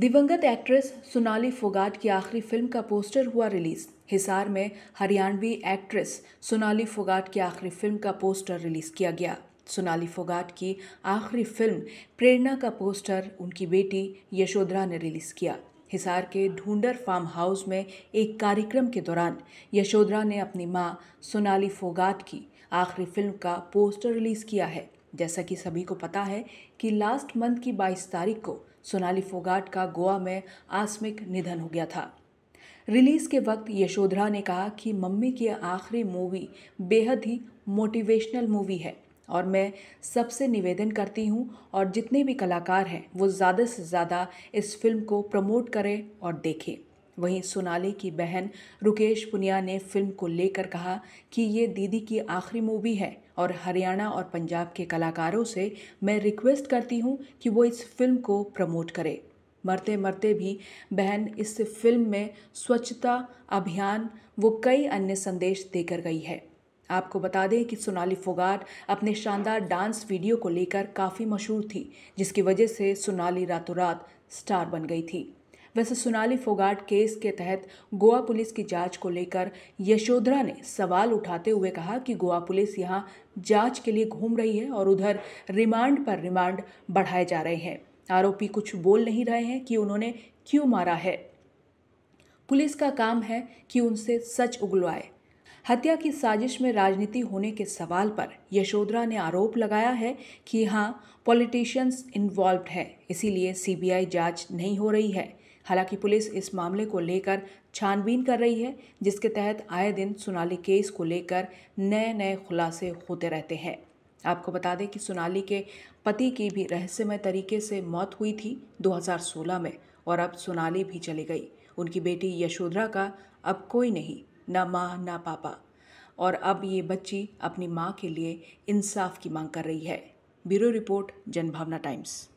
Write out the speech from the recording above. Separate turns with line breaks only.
दिवंगत एक्ट्रेस सोनाली फोगाट की आखिरी फिल्म का पोस्टर हुआ रिलीज हिसार में हरियाणवी एक्ट्रेस सोनाली फोगाट की आखिरी फिल्म का पोस्टर रिलीज किया गया सोनाली फोगाट की आखिरी फिल्म प्रेरणा का पोस्टर उनकी बेटी यशोधरा ने रिलीज किया हिसार के ढूंढर फार्म हाउस में एक कार्यक्रम के दौरान यशोधरा ने अपनी मां सोनाली फोगाट की आखिरी फिल्म का पोस्टर रिलीज किया है जैसा कि सभी को पता है कि लास्ट मंथ की 22 तारीख को सोनाली फोगाट का गोवा में आसमिक निधन हो गया था रिलीज़ के वक्त यशोधरा ने कहा कि मम्मी की आखिरी मूवी बेहद ही मोटिवेशनल मूवी है और मैं सबसे निवेदन करती हूँ और जितने भी कलाकार हैं वो ज़्यादा से ज़्यादा इस फिल्म को प्रमोट करें और देखें वहीं सोनाली की बहन रुकेश पुनिया ने फिल्म को लेकर कहा कि ये दीदी की आखिरी मूवी है और हरियाणा और पंजाब के कलाकारों से मैं रिक्वेस्ट करती हूँ कि वो इस फिल्म को प्रमोट करें मरते मरते भी बहन इस फिल्म में स्वच्छता अभियान वो कई अन्य संदेश देकर गई है आपको बता दें कि सोनाली फोगाट अपने शानदार डांस वीडियो को लेकर काफ़ी मशहूर थी जिसकी वजह से सोनाली रातों रात स्टार बन गई थी वैसे सोनाली फोगाट केस के तहत गोवा पुलिस की जांच को लेकर यशोधरा ने सवाल उठाते हुए कहा कि गोवा पुलिस यहां जांच के लिए घूम रही है और उधर रिमांड पर रिमांड बढ़ाए जा रहे हैं आरोपी कुछ बोल नहीं रहे हैं कि उन्होंने क्यों मारा है पुलिस का काम है कि उनसे सच उगलवाए हत्या की साजिश में राजनीति होने के सवाल पर यशोधरा ने आरोप लगाया है कि हाँ पॉलिटिशियंस इन्वॉल्व है इसीलिए सीबीआई जांच नहीं हो रही है हालांकि पुलिस इस मामले को लेकर छानबीन कर रही है जिसके तहत आए दिन सोनाली केस को लेकर नए नए खुलासे होते रहते हैं आपको बता दें कि सोनाली के पति की भी रहस्यमय तरीके से मौत हुई थी 2016 में और अब सोनाली भी चली गई उनकी बेटी यशोधरा का अब कोई नहीं ना माँ ना पापा और अब ये बच्ची अपनी माँ के लिए इंसाफ की मांग कर रही है ब्यूरो रिपोर्ट जनभावना टाइम्स